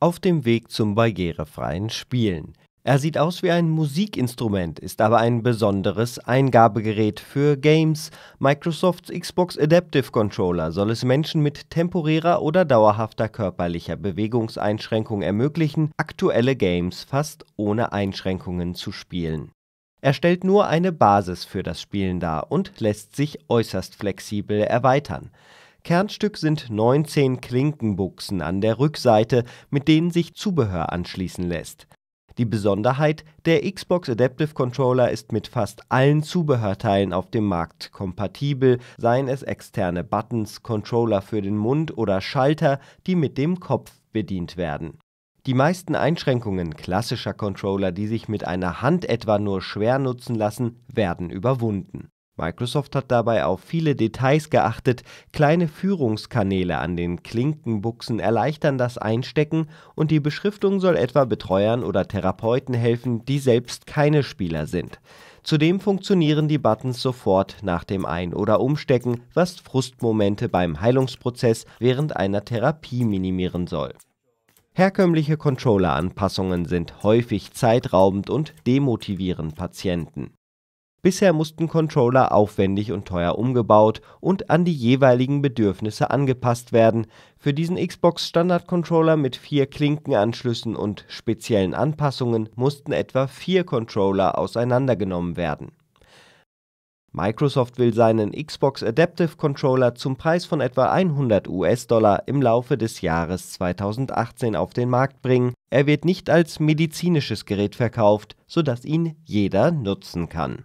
auf dem Weg zum barrierefreien Spielen. Er sieht aus wie ein Musikinstrument, ist aber ein besonderes Eingabegerät für Games. Microsofts Xbox Adaptive Controller soll es Menschen mit temporärer oder dauerhafter körperlicher Bewegungseinschränkung ermöglichen, aktuelle Games fast ohne Einschränkungen zu spielen. Er stellt nur eine Basis für das Spielen dar und lässt sich äußerst flexibel erweitern. Kernstück sind 19 Klinkenbuchsen an der Rückseite, mit denen sich Zubehör anschließen lässt. Die Besonderheit, der Xbox Adaptive Controller ist mit fast allen Zubehörteilen auf dem Markt kompatibel, seien es externe Buttons, Controller für den Mund oder Schalter, die mit dem Kopf bedient werden. Die meisten Einschränkungen klassischer Controller, die sich mit einer Hand etwa nur schwer nutzen lassen, werden überwunden Microsoft hat dabei auf viele Details geachtet, kleine Führungskanäle an den Klinkenbuchsen erleichtern das Einstecken und die Beschriftung soll etwa Betreuern oder Therapeuten helfen, die selbst keine Spieler sind. Zudem funktionieren die Buttons sofort nach dem Ein- oder Umstecken, was Frustmomente beim Heilungsprozess während einer Therapie minimieren soll. Herkömmliche Controller-Anpassungen sind häufig zeitraubend und demotivieren Patienten Bisher mussten Controller aufwendig und teuer umgebaut und an die jeweiligen Bedürfnisse angepasst werden. Für diesen Xbox-Standard-Controller mit vier Klinkenanschlüssen und speziellen Anpassungen mussten etwa vier Controller auseinandergenommen werden. Microsoft will seinen Xbox Adaptive Controller zum Preis von etwa 100 US-Dollar im Laufe des Jahres 2018 auf den Markt bringen. Er wird nicht als medizinisches Gerät verkauft, sodass ihn jeder nutzen kann